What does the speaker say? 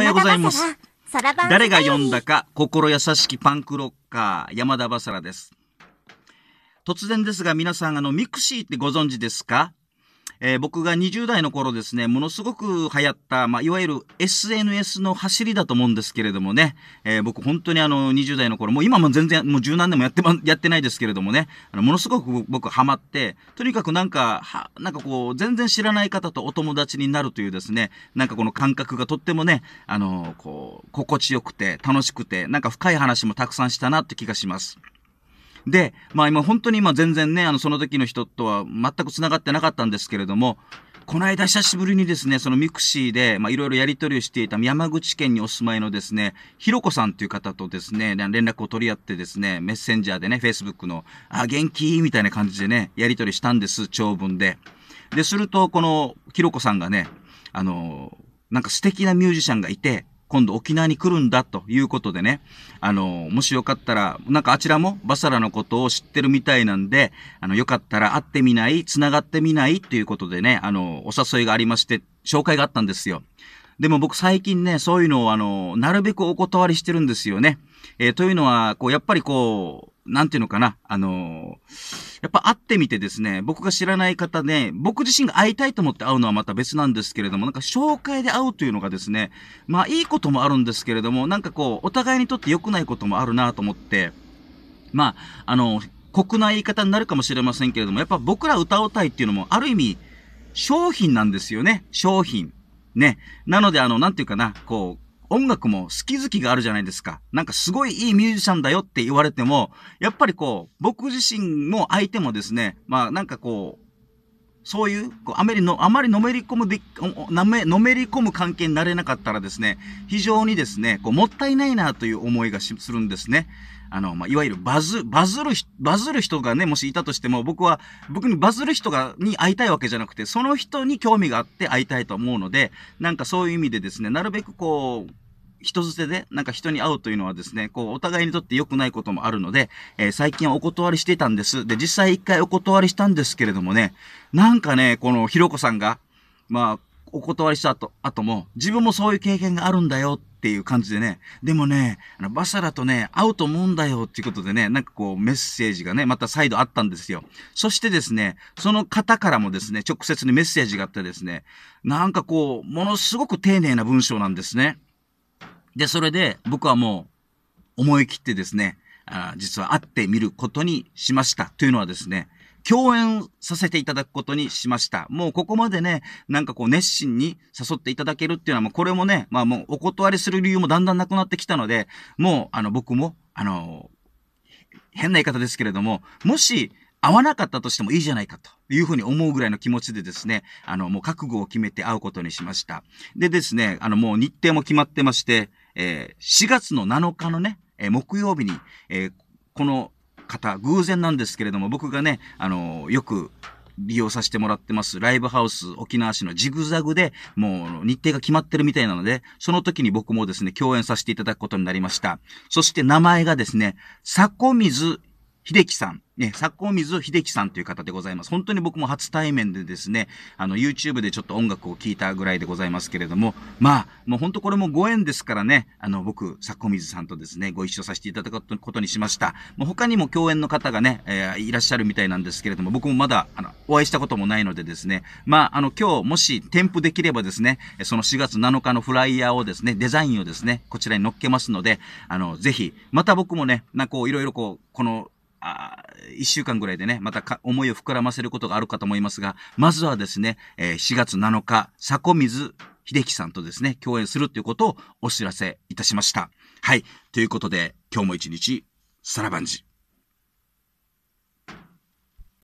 おはようございます。誰が読んだか、心優しきパンクロッカー、山田バサラです。突然ですが、皆さん、あの、ミクシーってご存知ですかえー、僕が20代の頃ですね、ものすごく流行った、まあ、いわゆる SNS の走りだと思うんですけれどもね、えー、僕本当にあの、20代の頃、もう今も全然、もう十何年もやってま、やってないですけれどもね、あのものすごく僕ハマって、とにかくなんか、は、なんかこう、全然知らない方とお友達になるというですね、なんかこの感覚がとってもね、あの、こう、心地よくて、楽しくて、なんか深い話もたくさんしたなって気がします。で、まあ今本当に今全然ね、あのその時の人とは全く繋がってなかったんですけれども、この間久しぶりにですね、そのミクシーで、まあいろいろやり取りをしていた山口県にお住まいのですね、ひろこさんという方とですね、連絡を取り合ってですね、メッセンジャーでね、Facebook の、あ、元気みたいな感じでね、やり取りしたんです、長文で。で、すると、このひろこさんがね、あの、なんか素敵なミュージシャンがいて、今度沖縄に来るんだということでね、あの、もしよかったら、なんかあちらもバサラのことを知ってるみたいなんで、あの、よかったら会ってみない、繋がってみないということでね、あの、お誘いがありまして、紹介があったんですよ。でも僕最近ね、そういうのをあの、なるべくお断りしてるんですよね。えー、というのは、こう、やっぱりこう、なんていうのかな、あのーやっぱ会ってみてですね、僕が知らない方で、僕自身が会いたいと思って会うのはまた別なんですけれども、なんか紹介で会うというのがですね、まあいいこともあるんですけれども、なんかこう、お互いにとって良くないこともあるなと思って、まあ、あの、酷な言い方になるかもしれませんけれども、やっぱ僕ら歌うたいっていうのも、ある意味、商品なんですよね。商品。ね。なので、あの、なんていうかな、こう、音楽も好き好きがあるじゃないですか。なんかすごいいいミュージシャンだよって言われても、やっぱりこう、僕自身も相手もですね、まあなんかこう、そういう、こうあまりの、あまりのめり込むで、なめ、のめり込む関係になれなかったらですね、非常にですね、こう、もったいないなという思いがするんですね。あの、まあ、いわゆるバズ、バズる、バズる人がね、もしいたとしても、僕は、僕にバズる人が、に会いたいわけじゃなくて、その人に興味があって会いたいと思うので、なんかそういう意味でですね、なるべくこう、人捨てで、なんか人に会うというのはですね、こう、お互いにとって良くないこともあるので、えー、最近はお断りしてたんです。で、実際一回お断りしたんですけれどもね、なんかね、このひろこさんが、まあ、お断りした後、後も、自分もそういう経験があるんだよっていう感じでね、でもね、あのバサラとね、会うと思うんだよっていうことでね、なんかこうメッセージがね、また再度あったんですよ。そしてですね、その方からもですね、直接にメッセージがあってですね、なんかこう、ものすごく丁寧な文章なんですね。で、それで僕はもう思い切ってですね、あ実は会ってみることにしました。というのはですね、共演させていただくことにしました。もうここまでね、なんかこう熱心に誘っていただけるっていうのはもうこれもね、まあもうお断りする理由もだんだんなくなってきたので、もうあの僕も、あの、変な言い方ですけれども、もし会わなかったとしてもいいじゃないかというふうに思うぐらいの気持ちでですね、あのもう覚悟を決めて会うことにしました。でですね、あのもう日程も決まってまして、えー、4月の7日のね、えー、木曜日に、えー、この方、偶然なんですけれども、僕がね、あのー、よく利用させてもらってます。ライブハウス沖縄市のジグザグでもう日程が決まってるみたいなので、その時に僕もですね、共演させていただくことになりました。そして名前がですね、迫水秀樹さん、ね、作光水秀樹さんという方でございます。本当に僕も初対面でですね、あの、YouTube でちょっと音楽を聴いたぐらいでございますけれども、まあ、もう本当これもご縁ですからね、あの、僕、作光水さんとですね、ご一緒させていただくことにしました。もう他にも共演の方がね、えー、いらっしゃるみたいなんですけれども、僕もまだ、あの、お会いしたこともないのでですね、まあ、あの、今日もし添付できればですね、その4月7日のフライヤーをですね、デザインをですね、こちらに載っけますので、あの、ぜひ、また僕もね、なんかこう、いろいろこう、この、一週間ぐらいでね、また思いを膨らませることがあるかと思いますが、まずはですね、えー、4月7日、迫水秀樹さんとですね、共演するということをお知らせいたしました。はい。ということで、今日も一日、さらばんじ。